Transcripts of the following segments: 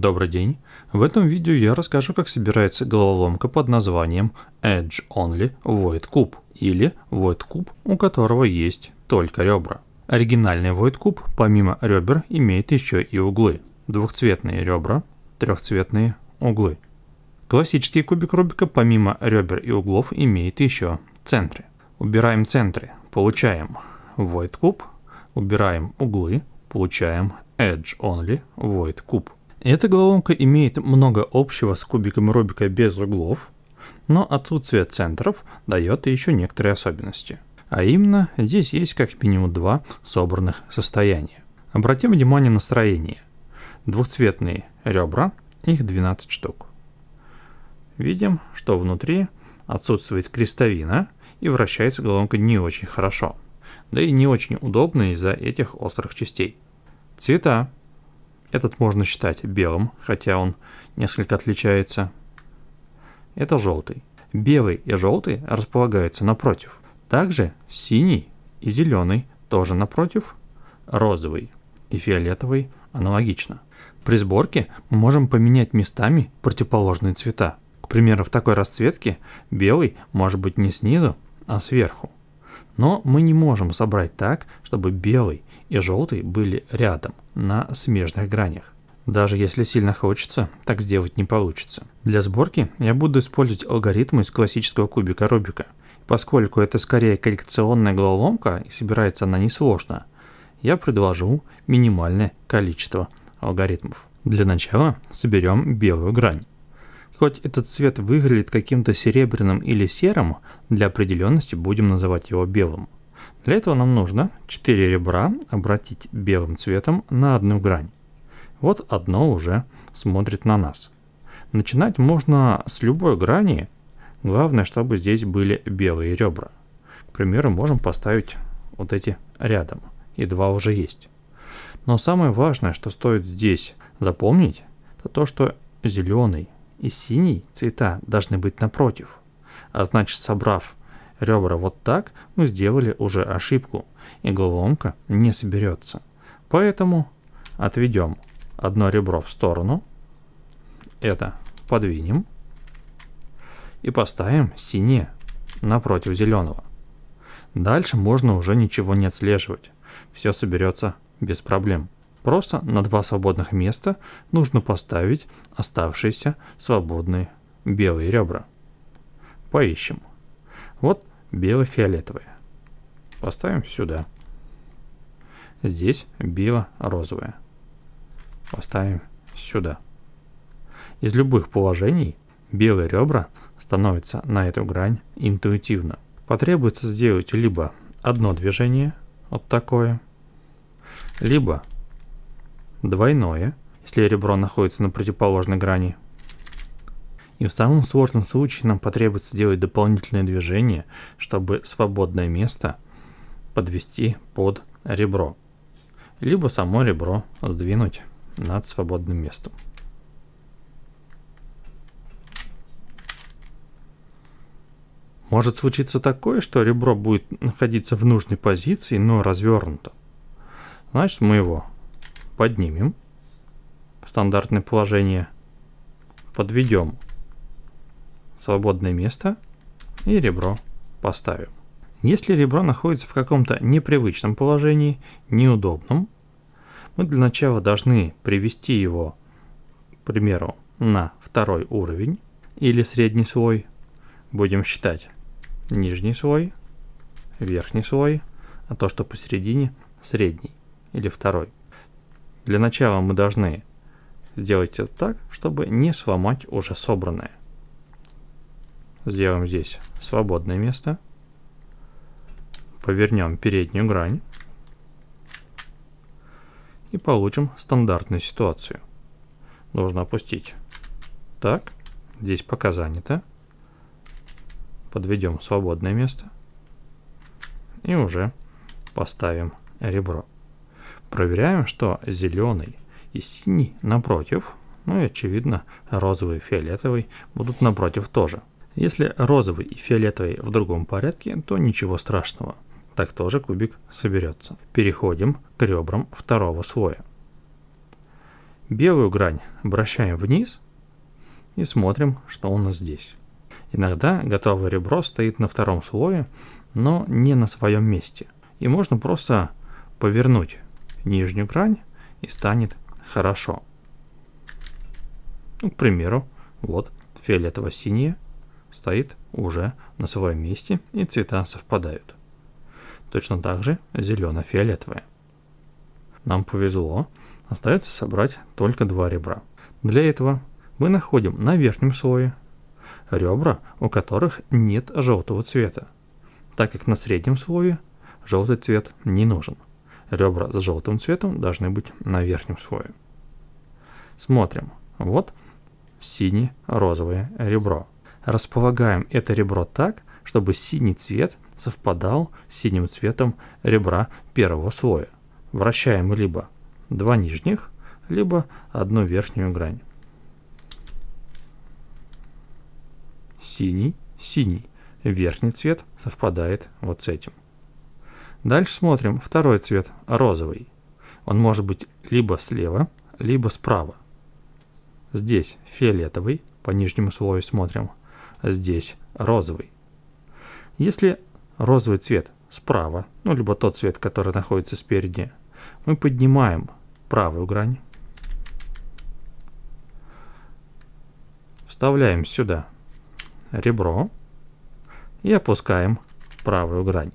Добрый день! В этом видео я расскажу, как собирается головоломка под названием Edge Only Void Cube или Void Cube, у которого есть только ребра. Оригинальный Void Cube помимо ребер имеет еще и углы. Двухцветные ребра, трехцветные углы. Классический кубик Рубика помимо ребер и углов имеет еще центры. Убираем центры, получаем Void Cube, убираем углы, получаем Edge Only Void Cube. Эта головоломка имеет много общего с кубиком Рубика без углов, но отсутствие центров дает еще некоторые особенности. А именно, здесь есть как минимум два собранных состояния. Обратим внимание на строение. Двухцветные ребра, их 12 штук. Видим, что внутри отсутствует крестовина и вращается головоломка не очень хорошо. Да и не очень удобно из-за этих острых частей. Цвета этот можно считать белым, хотя он несколько отличается. Это желтый. Белый и желтый располагаются напротив. Также синий и зеленый тоже напротив. Розовый и фиолетовый аналогично. При сборке мы можем поменять местами противоположные цвета. К примеру, в такой расцветке белый может быть не снизу, а сверху. Но мы не можем собрать так, чтобы белый и желтый были рядом, на смежных гранях. Даже если сильно хочется, так сделать не получится. Для сборки я буду использовать алгоритмы из классического кубика Рубика. Поскольку это скорее коллекционная головоломка и собирается она несложно, я предложу минимальное количество алгоритмов. Для начала соберем белую грань. Хоть этот цвет выглядит каким-то серебряным или серым, для определенности будем называть его белым. Для этого нам нужно 4 ребра обратить белым цветом на одну грань. Вот одно уже смотрит на нас. Начинать можно с любой грани, главное, чтобы здесь были белые ребра. К примеру, можем поставить вот эти рядом, и два уже есть. Но самое важное, что стоит здесь запомнить, это то, что зеленый и синий цвета должны быть напротив. А значит, собрав ребра вот так, мы сделали уже ошибку. Игололомка не соберется. Поэтому отведем одно ребро в сторону. Это подвинем. И поставим синее напротив зеленого. Дальше можно уже ничего не отслеживать. Все соберется без проблем. Просто на два свободных места нужно поставить оставшиеся свободные белые ребра. Поищем. Вот бело-фиолетовые. Поставим сюда. Здесь бело-розовое. Поставим сюда. Из любых положений белые ребра становятся на эту грань интуитивно. Потребуется сделать либо одно движение, вот такое, либо двойное, если ребро находится на противоположной грани. И в самом сложном случае нам потребуется делать дополнительное движение, чтобы свободное место подвести под ребро. Либо само ребро сдвинуть над свободным местом. Может случиться такое, что ребро будет находиться в нужной позиции, но развернуто. Значит, мы его поднимем в стандартное положение, подведем свободное место и ребро поставим. Если ребро находится в каком-то непривычном положении, неудобном, мы для начала должны привести его, к примеру, на второй уровень или средний слой. Будем считать нижний слой, верхний слой, а то, что посередине, средний или второй. Для начала мы должны сделать это так, чтобы не сломать уже собранное. Сделаем здесь свободное место. Повернем переднюю грань. И получим стандартную ситуацию. Нужно опустить так. Здесь пока занято. Подведем свободное место. И уже поставим ребро. Проверяем, что зеленый и синий напротив, ну и очевидно розовый и фиолетовый будут напротив тоже. Если розовый и фиолетовый в другом порядке, то ничего страшного. Так тоже кубик соберется. Переходим к ребрам второго слоя. Белую грань обращаем вниз и смотрим, что у нас здесь. Иногда готовое ребро стоит на втором слое, но не на своем месте. И можно просто повернуть нижнюю грань и станет хорошо. Ну, к примеру, вот фиолетово-синее стоит уже на своем месте и цвета совпадают. Точно так же зелено-фиолетовое. Нам повезло, остается собрать только два ребра. Для этого мы находим на верхнем слое ребра, у которых нет желтого цвета, так как на среднем слое желтый цвет не нужен. Ребра с желтым цветом должны быть на верхнем слое. Смотрим. Вот сине-розовое ребро. Располагаем это ребро так, чтобы синий цвет совпадал с синим цветом ребра первого слоя. Вращаем либо два нижних, либо одну верхнюю грань. Синий, синий. Верхний цвет совпадает вот с этим. Дальше смотрим второй цвет, розовый. Он может быть либо слева, либо справа. Здесь фиолетовый, по нижнему слою смотрим. Здесь розовый. Если розовый цвет справа, ну либо тот цвет, который находится спереди, мы поднимаем правую грань. Вставляем сюда ребро и опускаем правую грань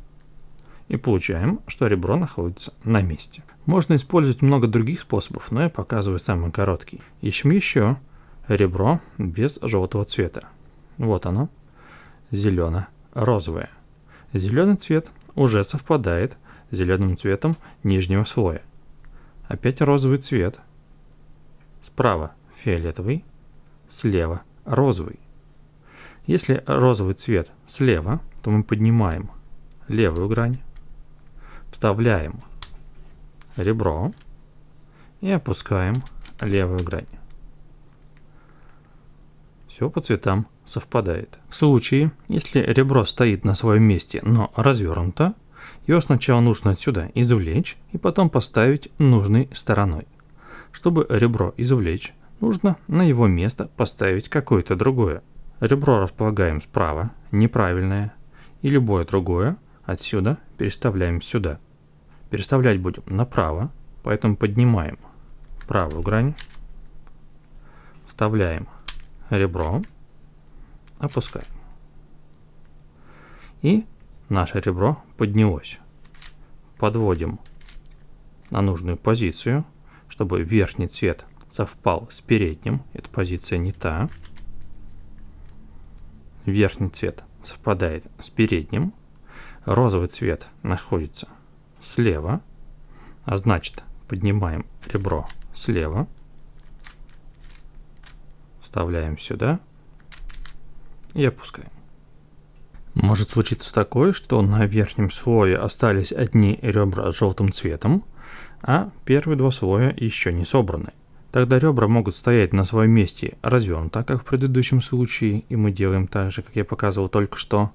и получаем, что ребро находится на месте. Можно использовать много других способов, но я показываю самый короткий. Ищем еще ребро без желтого цвета. Вот оно, зелено-розовое. Зеленый цвет уже совпадает с зеленым цветом нижнего слоя. Опять розовый цвет. Справа фиолетовый, слева розовый. Если розовый цвет слева, то мы поднимаем левую грань, вставляем ребро и опускаем левую грань. Все по цветам совпадает. В случае, если ребро стоит на своем месте, но развернуто, его сначала нужно отсюда извлечь и потом поставить нужной стороной. Чтобы ребро извлечь, нужно на его место поставить какое-то другое. Ребро располагаем справа, неправильное, и любое другое отсюда переставляем сюда переставлять будем направо, поэтому поднимаем правую грань, вставляем ребро, опускаем. И наше ребро поднялось. Подводим на нужную позицию, чтобы верхний цвет совпал с передним. Эта позиция не та. Верхний цвет совпадает с передним. Розовый цвет находится слева, а значит поднимаем ребро слева, вставляем сюда и опускаем. Может случиться такое, что на верхнем слое остались одни ребра с желтым цветом, а первые два слоя еще не собраны. Тогда ребра могут стоять на своем месте развернуто, как в предыдущем случае, и мы делаем так же, как я показывал только что.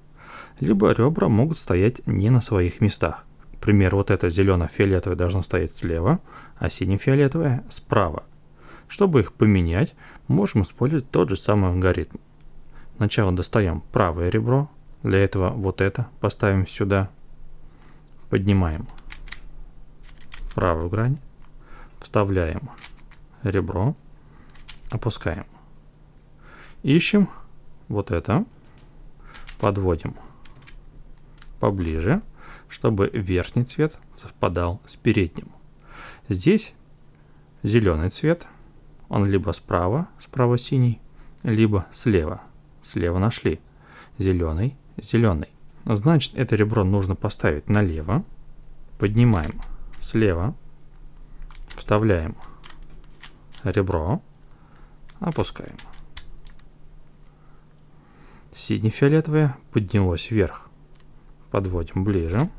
Либо ребра могут стоять не на своих местах. Например, вот это зелено-фиолетовое должно стоять слева, а сине-фиолетовое справа. Чтобы их поменять, можем использовать тот же самый алгоритм. Сначала достаем правое ребро, для этого вот это поставим сюда, поднимаем правую грань, вставляем ребро, опускаем. Ищем вот это, подводим поближе, чтобы верхний цвет совпадал с передним. Здесь зеленый цвет, он либо справа, справа синий, либо слева, слева нашли, зеленый, зеленый. Значит, это ребро нужно поставить налево, поднимаем слева, вставляем ребро, опускаем. Синий-фиолетовое поднялось вверх. Подводим ближе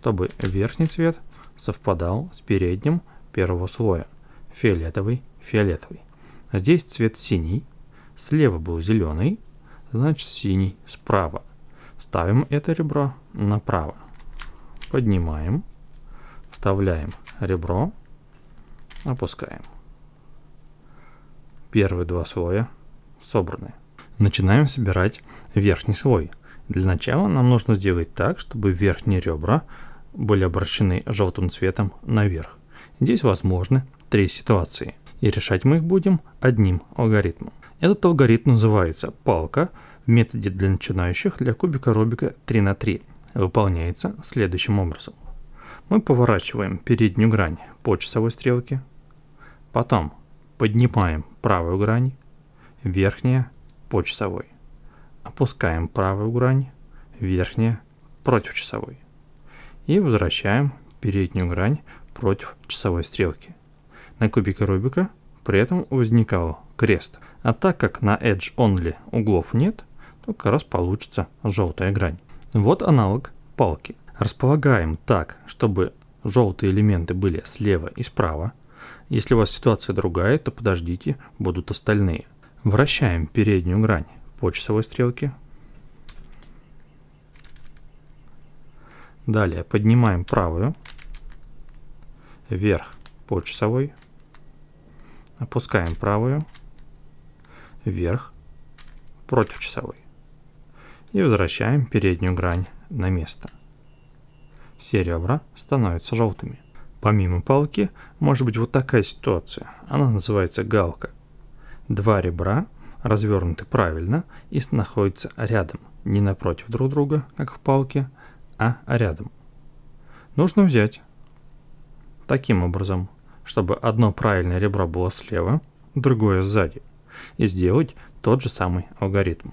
чтобы верхний цвет совпадал с передним первого слоя, фиолетовый, фиолетовый. Здесь цвет синий, слева был зеленый, значит синий справа. Ставим это ребро направо. Поднимаем, вставляем ребро, опускаем. Первые два слоя собраны. Начинаем собирать верхний слой. Для начала нам нужно сделать так, чтобы верхние ребра были обращены желтым цветом наверх. Здесь возможны три ситуации, и решать мы их будем одним алгоритмом. Этот алгоритм называется «палка» в методе для начинающих для кубика Рубика 3 на 3. Выполняется следующим образом. Мы поворачиваем переднюю грань по часовой стрелке, потом поднимаем правую грань, верхняя по часовой, опускаем правую грань, верхняя против часовой и возвращаем переднюю грань против часовой стрелки. На кубике Рубика при этом возникал крест, а так как на Edge Only углов нет, то как раз получится желтая грань. Вот аналог палки. Располагаем так, чтобы желтые элементы были слева и справа. Если у вас ситуация другая, то подождите, будут остальные. Вращаем переднюю грань по часовой стрелке Далее поднимаем правую вверх по часовой. Опускаем правую вверх против часовой. И возвращаем переднюю грань на место. Все ребра становятся желтыми. Помимо палки может быть вот такая ситуация. Она называется галка. Два ребра развернуты правильно и находятся рядом, не напротив друг друга, как в палке, а, а, рядом. Нужно взять таким образом, чтобы одно правильное ребро было слева, другое сзади, и сделать тот же самый алгоритм.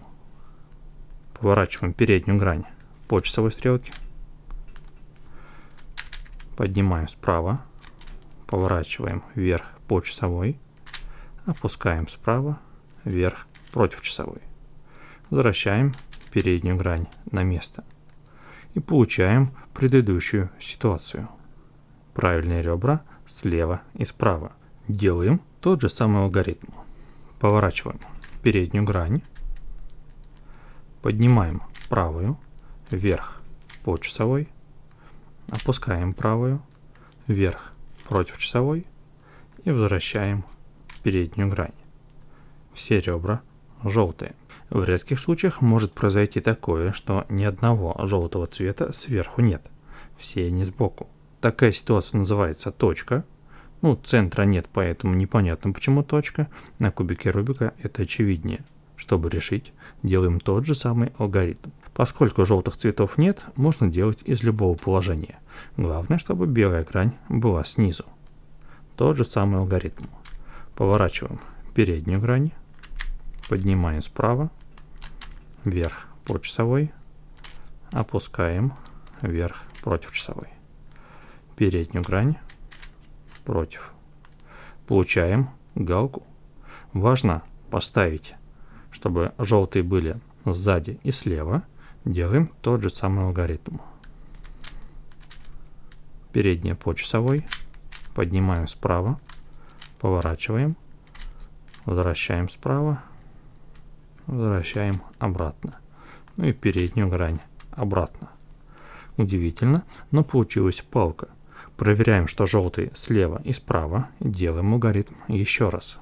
Поворачиваем переднюю грань по часовой стрелке, поднимаем справа, поворачиваем вверх по часовой, опускаем справа, вверх против часовой. Возвращаем переднюю грань на место – и получаем предыдущую ситуацию. Правильные ребра слева и справа. Делаем тот же самый алгоритм. Поворачиваем переднюю грань, поднимаем правую, вверх по часовой, опускаем правую, вверх против часовой и возвращаем переднюю грань. Все ребра желтые. В редких случаях может произойти такое, что ни одного желтого цвета сверху нет, все они сбоку. Такая ситуация называется точка. Ну, центра нет, поэтому непонятно почему точка. На кубике Рубика это очевиднее. Чтобы решить, делаем тот же самый алгоритм. Поскольку желтых цветов нет, можно делать из любого положения. Главное, чтобы белая грань была снизу. Тот же самый алгоритм. Поворачиваем переднюю грань, поднимаем справа, вверх по часовой, опускаем вверх против часовой. Переднюю грань против. Получаем галку. Важно поставить, чтобы желтые были сзади и слева. Делаем тот же самый алгоритм. Передняя по часовой. Поднимаем справа. Поворачиваем. Возвращаем справа возвращаем обратно. Ну и переднюю грань обратно. Удивительно, но получилась палка. Проверяем, что желтый слева и справа. Делаем алгоритм еще раз.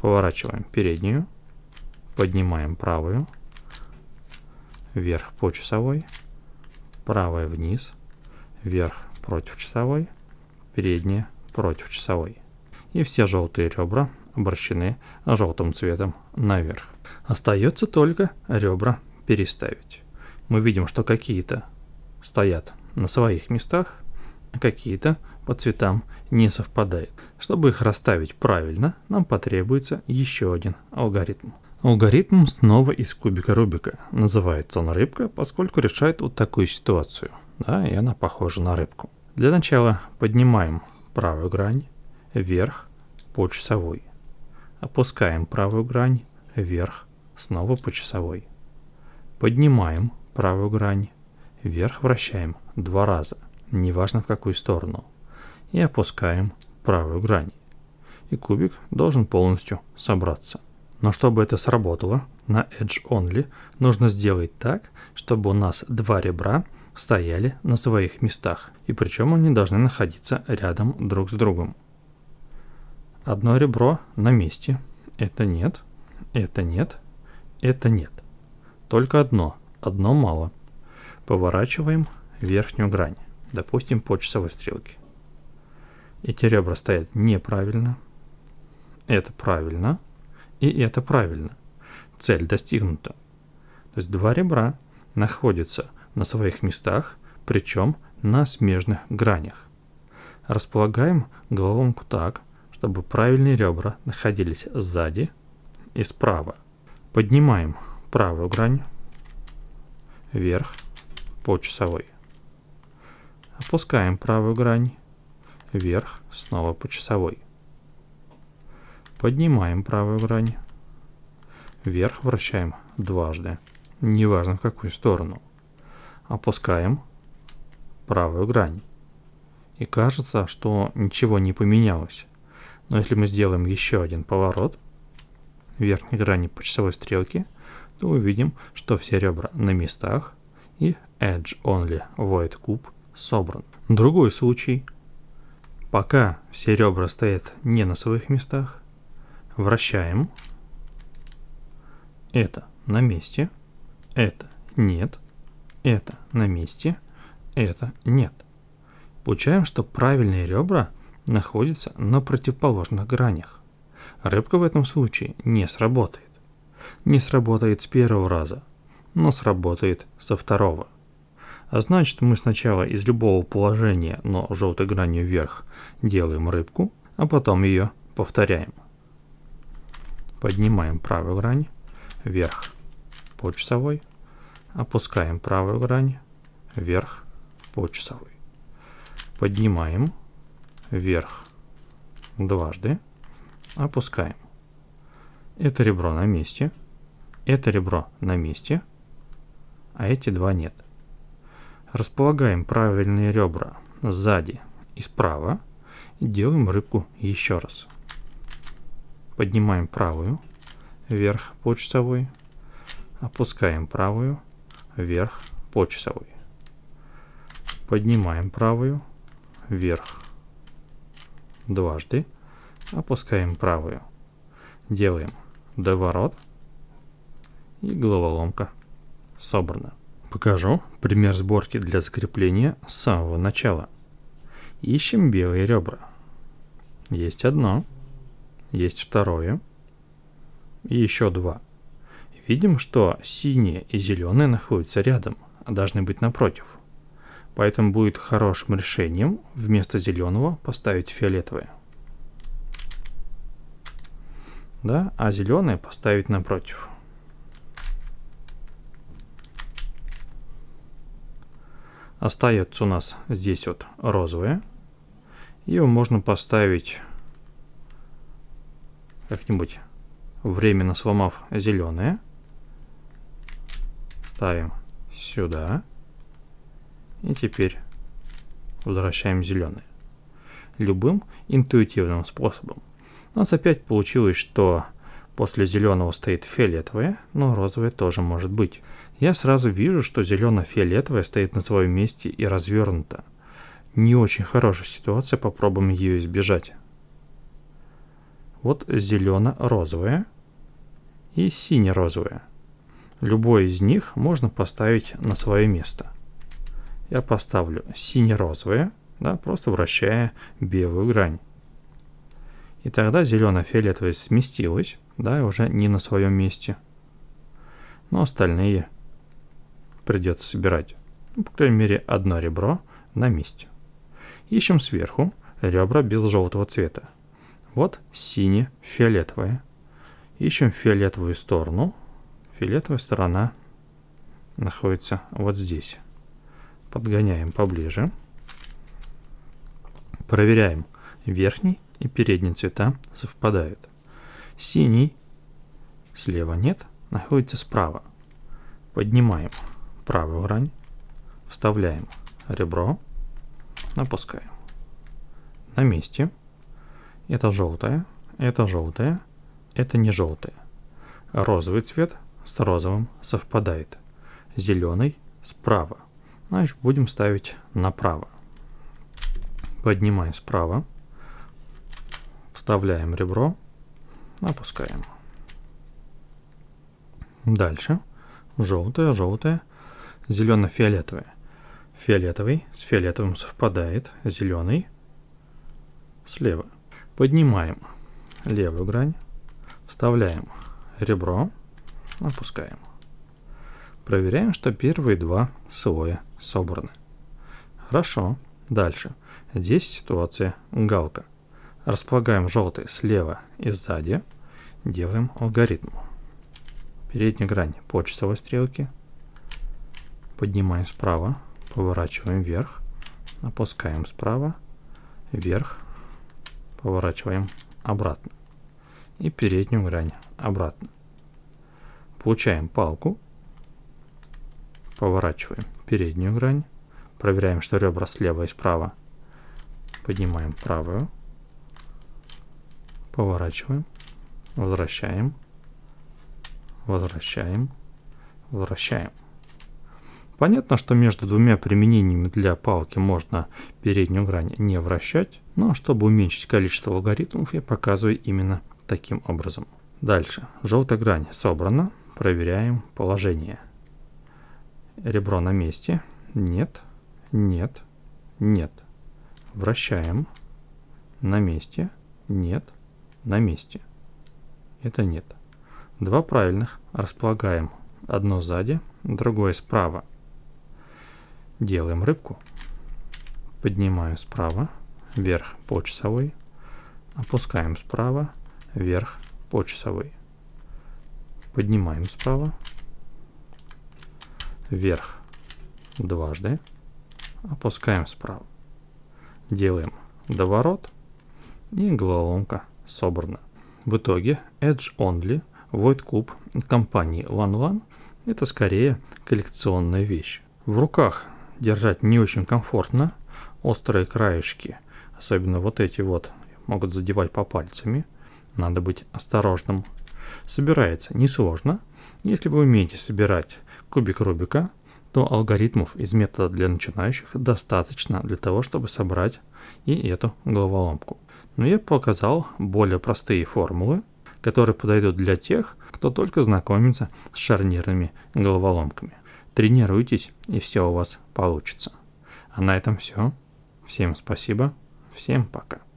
Поворачиваем переднюю. Поднимаем правую. Вверх по часовой. Правая вниз. Вверх против часовой. Передняя против часовой. И все желтые ребра обращены желтым цветом наверх. Остается только ребра переставить. Мы видим, что какие-то стоят на своих местах, а какие-то по цветам не совпадают. Чтобы их расставить правильно, нам потребуется еще один алгоритм. Алгоритм снова из кубика Рубика. Называется он рыбка, поскольку решает вот такую ситуацию. Да, и она похожа на рыбку. Для начала поднимаем правую грань вверх по часовой. Опускаем правую грань вверх, снова по часовой. Поднимаем правую грань, вверх вращаем два раза, неважно в какую сторону. И опускаем правую грань. И кубик должен полностью собраться. Но чтобы это сработало, на Edge Only нужно сделать так, чтобы у нас два ребра стояли на своих местах, и причем они должны находиться рядом друг с другом. Одно ребро на месте. Это нет, это нет, это нет. Только одно, одно мало. Поворачиваем верхнюю грань, допустим, по часовой стрелке. Эти ребра стоят неправильно. Это правильно. И это правильно. Цель достигнута. То есть два ребра находятся на своих местах, причем на смежных гранях. Располагаем головоломку так – чтобы правильные ребра находились сзади и справа. Поднимаем правую грань вверх по часовой. Опускаем правую грань вверх снова по часовой. Поднимаем правую грань. Вверх вращаем дважды, неважно в какую сторону. Опускаем правую грань. И кажется, что ничего не поменялось. Но если мы сделаем еще один поворот верхней грани по часовой стрелке, то увидим, что все ребра на местах и Edge Only Void Cube собран. Другой случай. Пока все ребра стоят не на своих местах, вращаем. Это на месте, это нет, это на месте, это нет. Получаем, что правильные ребра – находится на противоположных гранях. Рыбка в этом случае не сработает. Не сработает с первого раза, но сработает со второго. А значит, мы сначала из любого положения, но желтой гранью вверх, делаем рыбку, а потом ее повторяем. Поднимаем правую грань вверх по часовой, опускаем правую грань вверх по часовой. Поднимаем вверх дважды, опускаем. Это ребро на месте, это ребро на месте, а эти два нет. Располагаем правильные ребра сзади и справа. И делаем рыбку еще раз. Поднимаем правую вверх по часовой, опускаем правую вверх по часовой. Поднимаем правую вверх дважды, опускаем правую, делаем доворот и головоломка. собрана. Покажу пример сборки для закрепления с самого начала. Ищем белые ребра. Есть одно, есть второе и еще два. Видим, что синие и зеленые находятся рядом, а должны быть напротив. Поэтому будет хорошим решением вместо зеленого поставить фиолетовое. Да, а зеленое поставить напротив. Остается у нас здесь вот розовое. Его можно поставить как-нибудь временно сломав зеленое. Ставим сюда. И теперь возвращаем зеленые. Любым интуитивным способом. У нас опять получилось, что после зеленого стоит фиолетовое, но розовое тоже может быть. Я сразу вижу, что зелено-фиолетовое стоит на своем месте и развернуто. Не очень хорошая ситуация, попробуем ее избежать. Вот зелено-розовое и сине-розовое. Любой из них можно поставить на свое место я поставлю сине-розовые, да, просто вращая белую грань. И тогда зелено-фиолетовое сместилось, да, и уже не на своем месте. Но остальные придется собирать, ну, по крайней мере, одно ребро на месте. Ищем сверху ребра без желтого цвета. Вот сине-фиолетовое. Ищем фиолетовую сторону. Фиолетовая сторона находится вот здесь подгоняем поближе. Проверяем, верхний и передний цвета совпадают. Синий слева нет, находится справа. Поднимаем правую грань, вставляем ребро, опускаем. На месте. Это желтое, это желтое, это не желтое. Розовый цвет с розовым совпадает. Зеленый справа. Значит, будем ставить направо. Поднимаем справа. Вставляем ребро. Опускаем. Дальше. Желтое, желтое. Зелено-фиолетовое. Фиолетовый с фиолетовым совпадает. Зеленый. Слева. Поднимаем левую грань. Вставляем ребро. Опускаем. Проверяем, что первые два слоя собраны. Хорошо. Дальше. Здесь ситуация галка. Располагаем желтый слева и сзади. Делаем алгоритм. Передняя грань по часовой стрелке. Поднимаем справа, поворачиваем вверх, опускаем справа, вверх, поворачиваем обратно и переднюю грань обратно. Получаем палку Поворачиваем переднюю грань. Проверяем, что ребра слева и справа. Поднимаем правую. Поворачиваем. Возвращаем. Возвращаем. Возвращаем. Понятно, что между двумя применениями для палки можно переднюю грань не вращать, но чтобы уменьшить количество алгоритмов, я показываю именно таким образом. Дальше. Желтая грань собрана. Проверяем положение. Ребро на месте. Нет, нет, нет. Вращаем. На месте. Нет, на месте. Это нет. Два правильных располагаем. Одно сзади, другое справа. Делаем рыбку. Поднимаю справа, вверх по часовой. Опускаем справа, вверх по часовой. Поднимаем справа, вверх дважды, опускаем справа, Делаем доворот и головоломка собрана. В итоге Edge Only Void Cube компании LanLan это скорее коллекционная вещь. В руках держать не очень комфортно, острые краешки, особенно вот эти вот, могут задевать по пальцами, надо быть осторожным. Собирается несложно, если вы умеете собирать кубик Рубика, то алгоритмов из метода для начинающих достаточно для того, чтобы собрать и эту головоломку. Но я показал более простые формулы, которые подойдут для тех, кто только знакомится с шарнирными головоломками. Тренируйтесь, и все у вас получится. А на этом все. Всем спасибо. Всем пока.